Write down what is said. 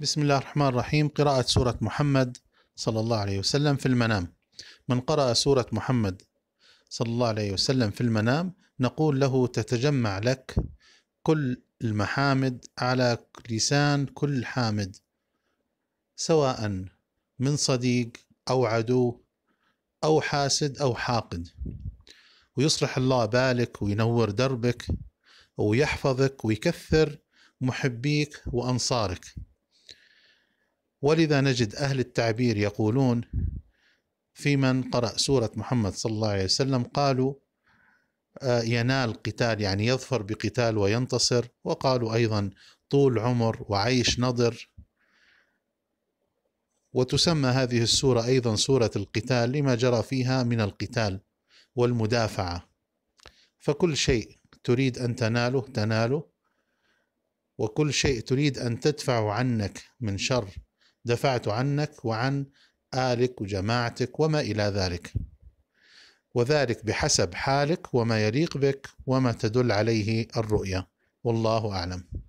بسم الله الرحمن الرحيم قراءة سورة محمد صلى الله عليه وسلم في المنام من قرأ سورة محمد صلى الله عليه وسلم في المنام نقول له تتجمع لك كل المحامد على لسان كل حامد سواء من صديق أو عدو أو حاسد أو حاقد ويصلح الله بالك وينور دربك ويحفظك ويكثر محبيك وأنصارك ولذا نجد أهل التعبير يقولون في من قرأ سورة محمد صلى الله عليه وسلم قالوا آه، ينال قتال يعني يظفر بقتال وينتصر وقالوا أيضا طول عمر وعيش نضر وتسمى هذه السورة أيضا سورة القتال لما جرى فيها من القتال والمدافعة فكل شيء تريد أن تناله تناله وكل شيء تريد أن تدفع عنك من شر دفعت عنك وعن آلك وجماعتك وما إلى ذلك وذلك بحسب حالك وما يليق بك وما تدل عليه الرؤيا والله أعلم